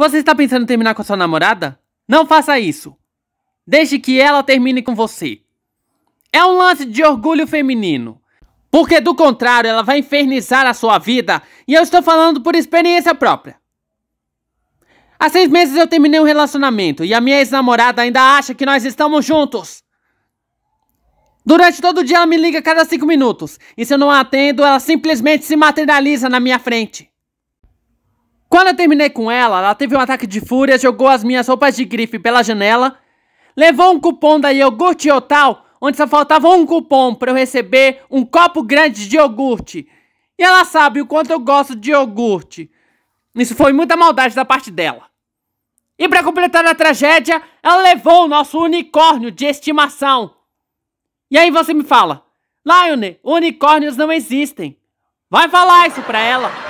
Você está pensando em terminar com a sua namorada? Não faça isso. Deixe que ela termine com você. É um lance de orgulho feminino. Porque do contrário, ela vai infernizar a sua vida e eu estou falando por experiência própria. Há seis meses eu terminei um relacionamento e a minha ex-namorada ainda acha que nós estamos juntos. Durante todo o dia ela me liga a cada cinco minutos e se eu não atendo, ela simplesmente se materializa na minha frente. Quando eu terminei com ela, ela teve um ataque de fúria, jogou as minhas roupas de grife pela janela, levou um cupom da iogurte Yotal, onde só faltava um cupom para eu receber um copo grande de iogurte. E ela sabe o quanto eu gosto de iogurte. Isso foi muita maldade da parte dela. E para completar a tragédia, ela levou o nosso unicórnio de estimação. E aí você me fala, Lion, unicórnios não existem. Vai falar isso pra ela.